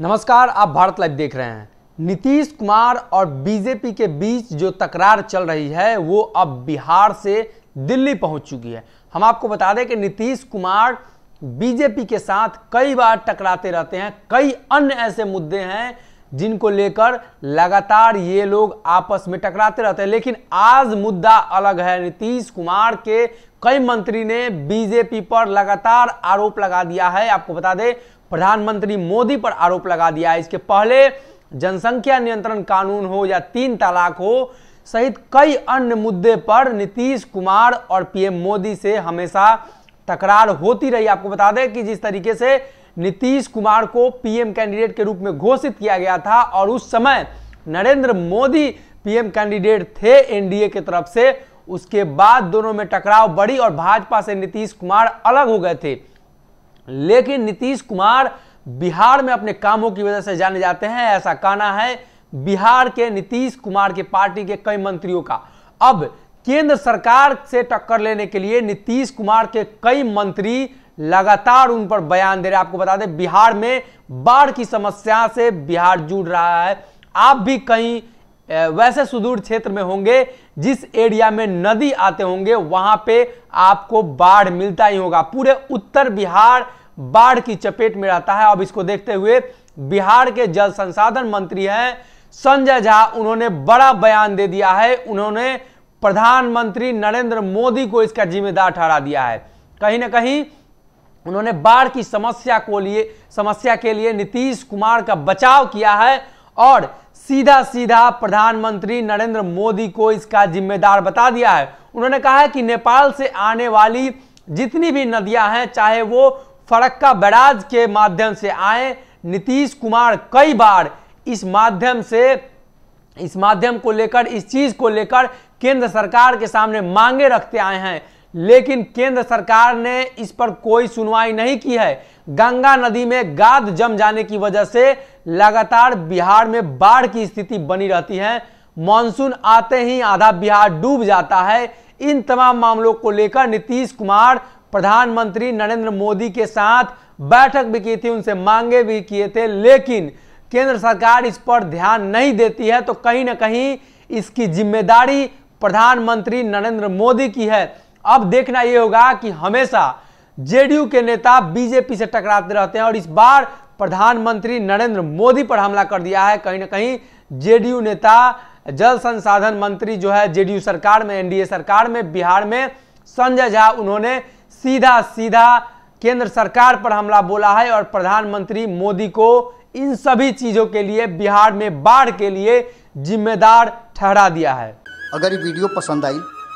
नमस्कार आप भारत लाइव देख रहे हैं नीतीश कुमार और बीजेपी के बीच जो तकरार चल रही है वो अब बिहार से दिल्ली पहुंच चुकी है हम आपको बता दें कि नीतीश कुमार बीजेपी के साथ कई बार टकराते रहते हैं कई अन्य ऐसे मुद्दे हैं जिनको लेकर लगातार ये लोग आपस में टकराते रहते हैं लेकिन आज मुद्दा अलग है नीतीश कुमार के कई मंत्री ने बीजेपी पर लगातार आरोप लगा दिया है आपको बता दें प्रधानमंत्री मोदी पर आरोप लगा दिया इसके पहले जनसंख्या नियंत्रण कानून हो या तीन तलाक हो सहित कई अन्य मुद्दे पर नीतीश कुमार और पीएम मोदी से हमेशा तकरार होती रही आपको बता दें कि जिस तरीके से नीतीश कुमार को पीएम कैंडिडेट के रूप में घोषित किया गया था और उस समय नरेंद्र मोदी पीएम कैंडिडेट थे एनडीए की तरफ से उसके बाद दोनों में टकराव बढ़ी और भाजपा से नीतीश कुमार अलग हो गए थे लेकिन नीतीश कुमार बिहार में अपने कामों की वजह से जाने जाते हैं ऐसा कहना है बिहार के नीतीश कुमार के पार्टी के कई मंत्रियों का अब केंद्र सरकार से टक्कर लेने के लिए नीतीश कुमार के कई मंत्री लगातार उन पर बयान दे रहे आपको बता दें बिहार में बाढ़ की समस्या से बिहार जुड़ रहा है आप भी कहीं वैसे सुदूर क्षेत्र में होंगे जिस एरिया में नदी आते होंगे वहां पे आपको बाढ़ मिलता ही होगा पूरे उत्तर बिहार बाढ़ की चपेट में रहता है अब इसको देखते हुए बिहार के जल संसाधन मंत्री हैं संजय झा उन्होंने बड़ा बयान दे दिया है उन्होंने प्रधानमंत्री नरेंद्र मोदी को इसका जिम्मेदार ठहरा दिया है कहीं ना कहीं उन्होंने बाढ़ की समस्या को लिए समस्या के लिए नीतीश कुमार का बचाव किया है और सीधा सीधा प्रधानमंत्री नरेंद्र मोदी को इसका जिम्मेदार बता दिया है उन्होंने कहा है कि नेपाल से आने वाली जितनी भी नदियां हैं चाहे वो फरक्का बैराज के माध्यम से आए नीतीश कुमार कई बार इस माध्यम से इस माध्यम को लेकर इस चीज को लेकर केंद्र सरकार के सामने मांगे रखते आए हैं लेकिन केंद्र सरकार ने इस पर कोई सुनवाई नहीं की है गंगा नदी में गाद जम जाने की वजह से लगातार बिहार में बाढ़ की स्थिति बनी रहती है मानसून आते ही आधा बिहार डूब जाता है इन तमाम मामलों को लेकर नीतीश कुमार प्रधानमंत्री नरेंद्र मोदी के साथ बैठक भी की थी उनसे मांगे भी किए थे लेकिन केंद्र सरकार इस पर ध्यान नहीं देती है तो कहीं ना कहीं इसकी जिम्मेदारी प्रधानमंत्री नरेंद्र मोदी की है अब देखना यह होगा कि हमेशा जेडीयू के नेता बीजेपी से टकराते रहते हैं और इस बार प्रधानमंत्री नरेंद्र मोदी पर हमला कर दिया है कहीं ना कहीं जेडीयू नेता जल संसाधन मंत्री जो है जेडीयू सरकार में एनडीए सरकार में बिहार में संजय झा उन्होंने सीधा सीधा केंद्र सरकार पर हमला बोला है और प्रधानमंत्री मोदी को इन सभी चीजों के लिए बिहार में बाढ़ के लिए जिम्मेदार ठहरा दिया है अगर ये वीडियो पसंद आई